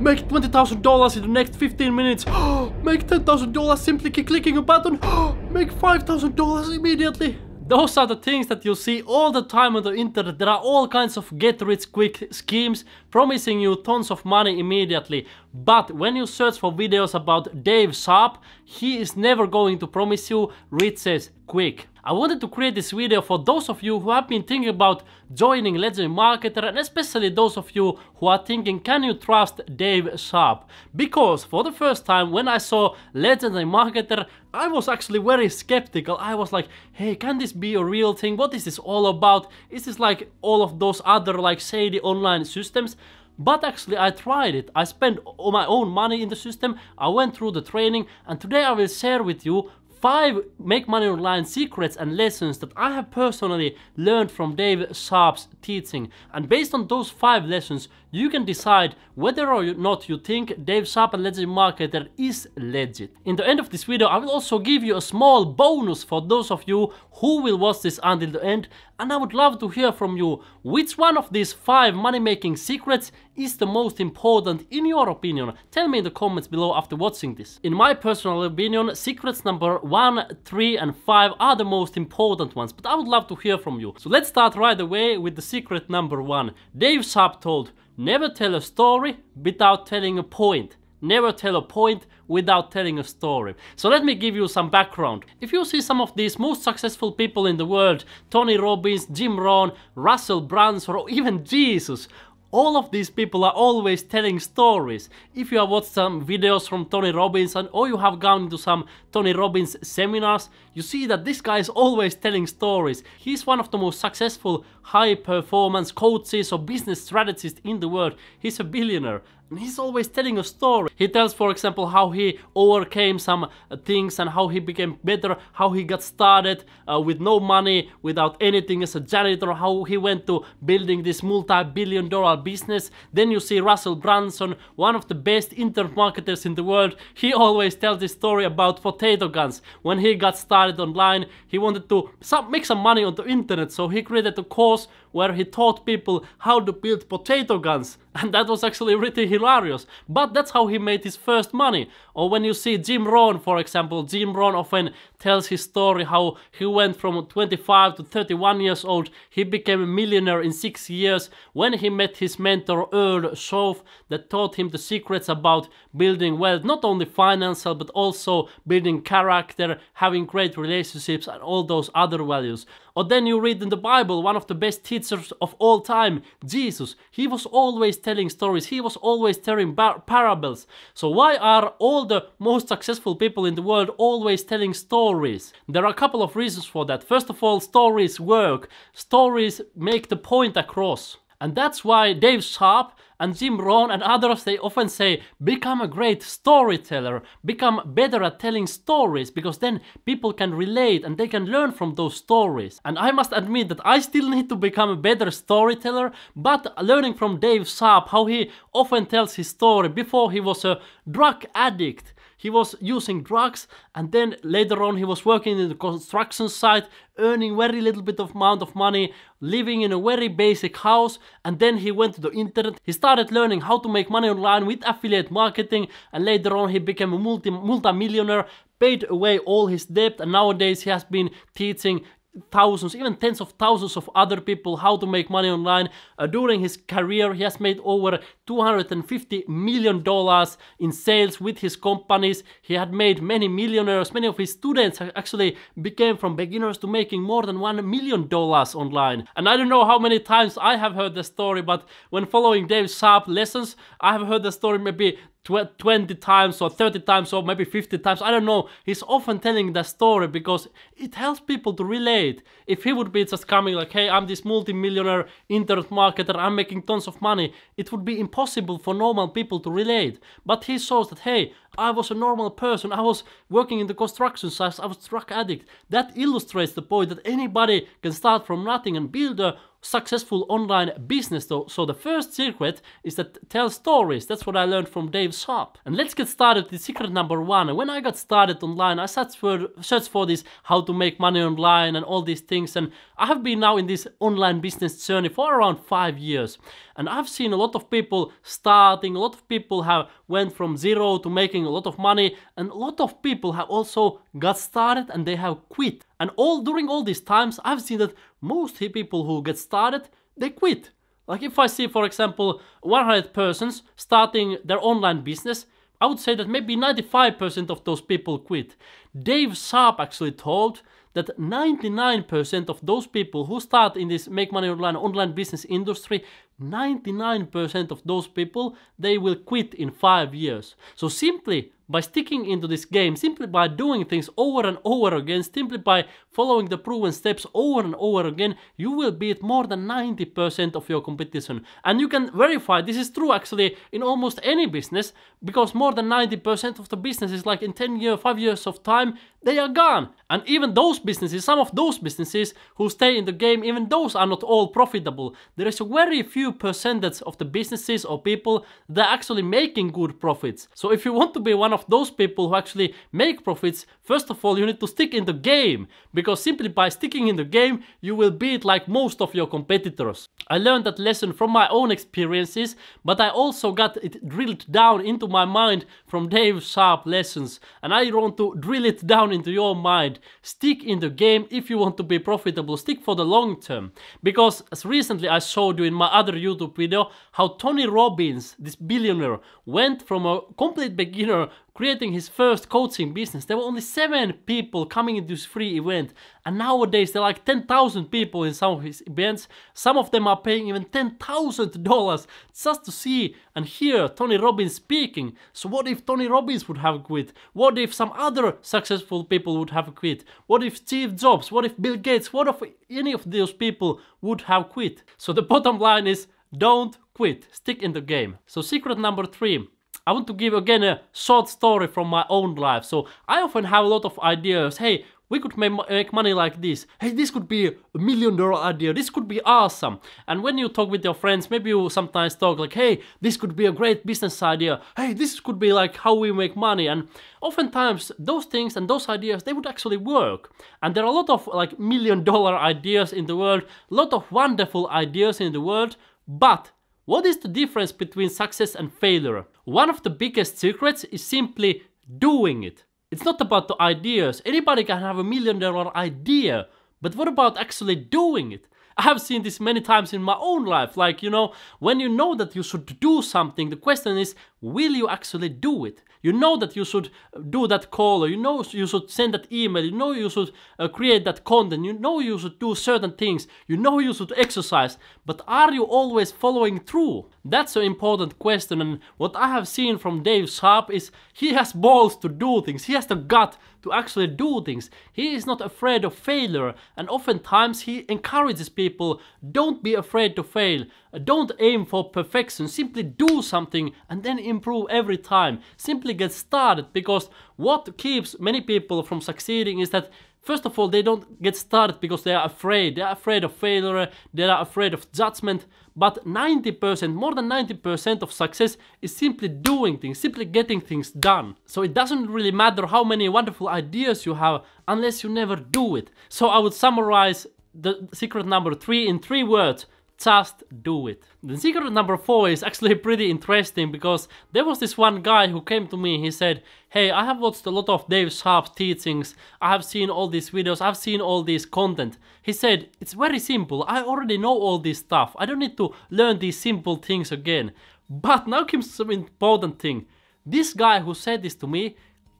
Make $20,000 in the next 15 minutes. Make $10,000 simply clicking a button. Make $5,000 immediately. Those are the things that you see all the time on the internet. There are all kinds of get rich quick schemes promising you tons of money immediately. But when you search for videos about Dave Sharp, he is never going to promise you riches quick. I wanted to create this video for those of you who have been thinking about joining Legendary Marketer and especially those of you who are thinking can you trust Dave Sharp? Because for the first time when I saw Legendary Marketer I was actually very skeptical. I was like, hey, can this be a real thing? What is this all about? Is this like all of those other like shady online systems? But actually I tried it. I spent all my own money in the system, I went through the training and today I will share with you Five make money online secrets and lessons that I have personally learned from Dave Sharp's teaching. And based on those five lessons, you can decide whether or not you think Dave Sharp and Legit Marketer is legit. In the end of this video, I will also give you a small bonus for those of you who will watch this until the end and I would love to hear from you which one of these 5 money making secrets is the most important in your opinion. Tell me in the comments below after watching this. In my personal opinion, secrets number 1, 3 and 5 are the most important ones, but I would love to hear from you. So let's start right away with the secret number 1. Dave Sharp told, never tell a story without telling a point. Never tell a point without telling a story. So let me give you some background. If you see some of these most successful people in the world, Tony Robbins, Jim Rohn, Russell Brunson or even Jesus, all of these people are always telling stories. If you have watched some videos from Tony Robbins and or you have gone to some Tony Robbins seminars, you see that this guy is always telling stories. He's one of the most successful high performance coaches or business strategists in the world. He's a billionaire and he's always telling a story. He tells for example how he overcame some uh, things and how he became better, how he got started uh, with no money, without anything as a janitor, how he went to building this multi-billion dollar business. Then you see Russell Brunson, one of the best internet marketers in the world. He always tells this story about potato guns. When he got started online, he wanted to some, make some money on the internet, so he created a course else where he taught people how to build potato guns and that was actually really hilarious. But that's how he made his first money. Or when you see Jim Rohn for example, Jim Rohn often tells his story how he went from 25 to 31 years old, he became a millionaire in 6 years when he met his mentor Earl Shove that taught him the secrets about building wealth, not only financial but also building character, having great relationships and all those other values. Or then you read in the Bible one of the best teachers teachers of all time, Jesus. He was always telling stories, he was always telling parables. So why are all the most successful people in the world always telling stories? There are a couple of reasons for that. First of all, stories work. Stories make the point across. And that's why Dave Sharp and Jim Rohn and others, they often say, become a great storyteller, become better at telling stories, because then people can relate and they can learn from those stories. And I must admit that I still need to become a better storyteller, but learning from Dave Sharp, how he often tells his story before he was a drug addict, he was using drugs and then later on he was working in the construction site, earning very little bit of amount of money, living in a very basic house and then he went to the internet. He started learning how to make money online with affiliate marketing and later on he became a multi-millionaire paid away all his debt and nowadays he has been teaching thousands, even tens of thousands of other people how to make money online. Uh, during his career, he has made over 250 million dollars in sales with his companies. He had made many millionaires. Many of his students actually became from beginners to making more than 1 million dollars online. And I don't know how many times I have heard the story, but when following Dave Sharp lessons, I have heard the story maybe 20 times or 30 times or maybe 50 times, I don't know. He's often telling that story because it helps people to relate. If he would be just coming like, hey, I'm this multimillionaire internet marketer, I'm making tons of money, it would be impossible for normal people to relate. But he shows that, hey, I was a normal person, I was working in the construction site, I was drug addict. That illustrates the point that anybody can start from nothing and build a successful online business though. So the first secret is that tell stories. That's what I learned from Dave Sharp. And let's get started with secret number one. When I got started online, I searched for, searched for this how to make money online and all these things. And I have been now in this online business journey for around five years. And I've seen a lot of people starting, a lot of people have went from zero to making a lot of money. And a lot of people have also got started and they have quit. And all during all these times, I've seen that most people who get started, they quit. Like if I see, for example, 100 persons starting their online business, I would say that maybe 95% of those people quit. Dave Sharp actually told that 99% of those people who start in this make money online online business industry, 99% of those people, they will quit in 5 years. So simply by sticking into this game, simply by doing things over and over again, simply by following the proven steps over and over again, you will beat more than 90% of your competition. And you can verify this is true actually in almost any business, because more than 90% of the businesses, like in 10 years, 5 years of time, they are gone. And even those businesses, some of those businesses who stay in the game, even those are not all profitable. There is a very few percentage of the businesses or people that are actually making good profits. So if you want to be one of of those people who actually make profits, first of all, you need to stick in the game, because simply by sticking in the game, you will beat like most of your competitors. I learned that lesson from my own experiences, but I also got it drilled down into my mind from Dave Sharp lessons, and I want to drill it down into your mind. Stick in the game if you want to be profitable, stick for the long term, because as recently I showed you in my other YouTube video, how Tony Robbins, this billionaire, went from a complete beginner creating his first coaching business. There were only 7 people coming into this free event and nowadays there are like 10,000 people in some of his events. Some of them are paying even $10,000 just to see and hear Tony Robbins speaking. So what if Tony Robbins would have quit? What if some other successful people would have quit? What if Steve Jobs? What if Bill Gates? What if any of those people would have quit? So the bottom line is don't quit, stick in the game. So secret number 3 I want to give again a short story from my own life. So I often have a lot of ideas. Hey, we could make money like this. Hey, this could be a million dollar idea. This could be awesome. And when you talk with your friends, maybe you sometimes talk like, hey, this could be a great business idea. Hey, this could be like how we make money. And oftentimes those things and those ideas, they would actually work. And there are a lot of like million dollar ideas in the world, a lot of wonderful ideas in the world, but what is the difference between success and failure? One of the biggest secrets is simply doing it. It's not about the ideas. Anybody can have a million dollar idea, but what about actually doing it? I have seen this many times in my own life. Like, you know, when you know that you should do something, the question is, will you actually do it? You know that you should uh, do that call, you know you should send that email, you know you should uh, create that content, you know you should do certain things, you know you should exercise, but are you always following through? That's an important question and what I have seen from Dave Sharp is he has balls to do things, he has the gut to actually do things. He is not afraid of failure and oftentimes he encourages people, don't be afraid to fail, don't aim for perfection, simply do something and then improve every time. Simply get started because what keeps many people from succeeding is that First of all, they don't get started because they are afraid. They are afraid of failure, they are afraid of judgment. But 90%, more than 90% of success is simply doing things, simply getting things done. So it doesn't really matter how many wonderful ideas you have unless you never do it. So I would summarize the secret number three in three words just do it. The secret number four is actually pretty interesting because there was this one guy who came to me, he said, hey, I have watched a lot of Dave Sharp's teachings, I have seen all these videos, I've seen all this content. He said, it's very simple, I already know all this stuff, I don't need to learn these simple things again. But now comes some important thing. This guy who said this to me,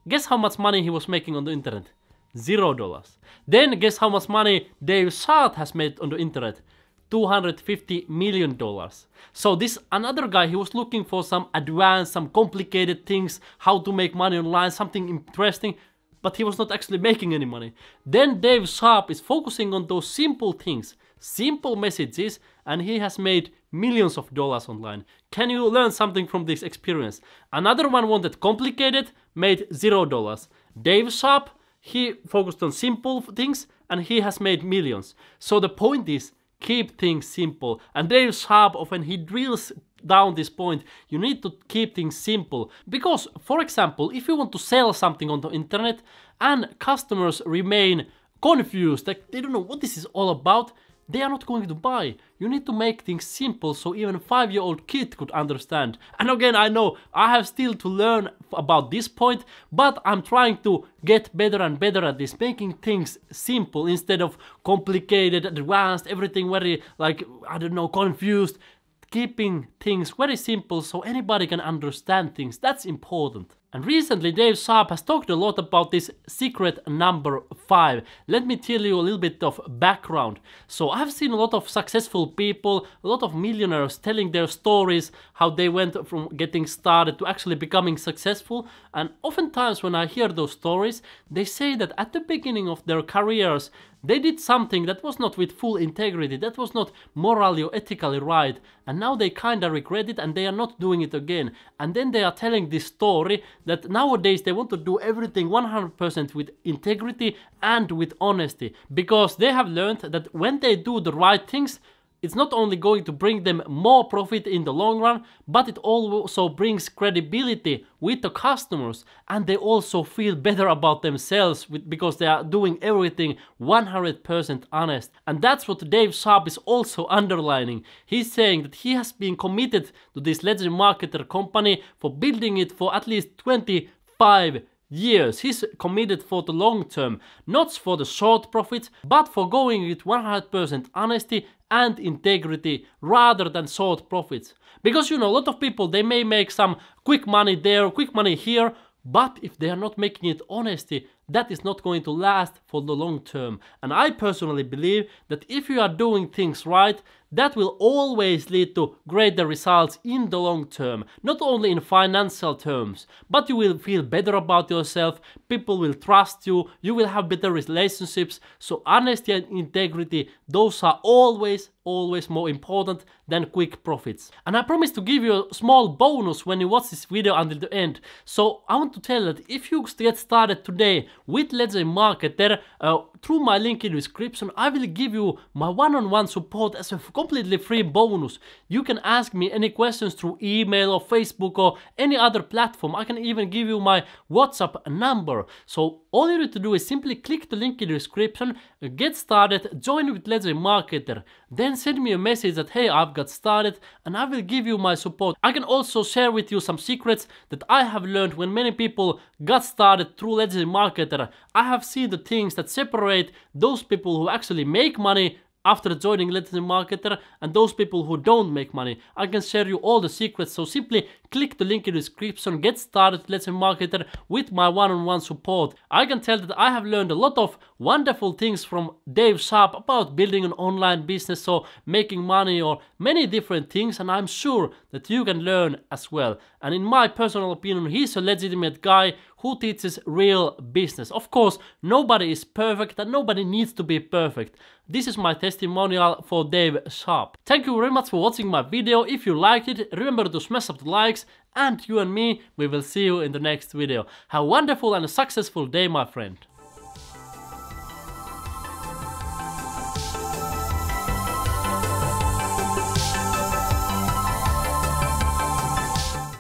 guess how much money he was making on the internet? Zero dollars. Then guess how much money Dave Sharp has made on the internet? 250 million dollars. So this another guy, he was looking for some advanced, some complicated things, how to make money online, something interesting, but he was not actually making any money. Then Dave Sharp is focusing on those simple things, simple messages, and he has made millions of dollars online. Can you learn something from this experience? Another one wanted complicated, made zero dollars. Dave Sharp, he focused on simple things and he has made millions. So the point is, keep things simple. And there is Sharp often he drills down this point, you need to keep things simple. Because, for example, if you want to sell something on the internet and customers remain confused, like they don't know what this is all about, they are not going to buy. You need to make things simple so even a 5 year old kid could understand. And again, I know I have still to learn about this point, but I'm trying to get better and better at this, making things simple instead of complicated, advanced, everything very, like, I don't know, confused. Keeping things very simple so anybody can understand things, that's important. And recently Dave Sharp has talked a lot about this secret number 5. Let me tell you a little bit of background. So I've seen a lot of successful people, a lot of millionaires telling their stories, how they went from getting started to actually becoming successful. And oftentimes when I hear those stories, they say that at the beginning of their careers, they did something that was not with full integrity, that was not morally or ethically right, and now they kinda regret it and they are not doing it again. And then they are telling this story that nowadays they want to do everything 100% with integrity and with honesty because they have learned that when they do the right things it's not only going to bring them more profit in the long run, but it also brings credibility with the customers and they also feel better about themselves with, because they are doing everything 100% honest. And that's what Dave Sharp is also underlining. He's saying that he has been committed to this Legend Marketer company for building it for at least 25 years. He's committed for the long term, not for the short profits, but for going with 100% honesty and integrity rather than short profits. Because you know, a lot of people, they may make some quick money there, quick money here, but if they are not making it honesty, that is not going to last for the long term. And I personally believe that if you are doing things right, that will always lead to greater results in the long term, not only in financial terms, but you will feel better about yourself, people will trust you, you will have better relationships, so honesty and integrity, those are always, always more important than quick profits. And I promise to give you a small bonus when you watch this video until the end, so I want to tell that if you get started today with let's say marketer uh, through my link in the description I will give you my one-on-one -on -one support as a completely free bonus. You can ask me any questions through email or Facebook or any other platform. I can even give you my WhatsApp number. So all you need to do is simply click the link in the description, get started, join with let's say marketer, then send me a message that hey I've got started and I will give you my support. I can also share with you some secrets that I have learned when many people got started through let's say marketer I have seen the things that separate those people who actually make money after joining Latin Marketer and those people who don't make money. I can share you all the secrets, so simply click the link in the description, get started Latin Marketer with my one-on-one -on -one support. I can tell that I have learned a lot of wonderful things from Dave Sharp about building an online business or making money or many different things and I'm sure that you can learn as well. And in my personal opinion, he's a legitimate guy who teaches real business. Of course, nobody is perfect and nobody needs to be perfect. This is my testimonial for Dave Sharp. Thank you very much for watching my video. If you liked it, remember to smash up the likes and you and me, we will see you in the next video. Have a wonderful and successful day, my friend.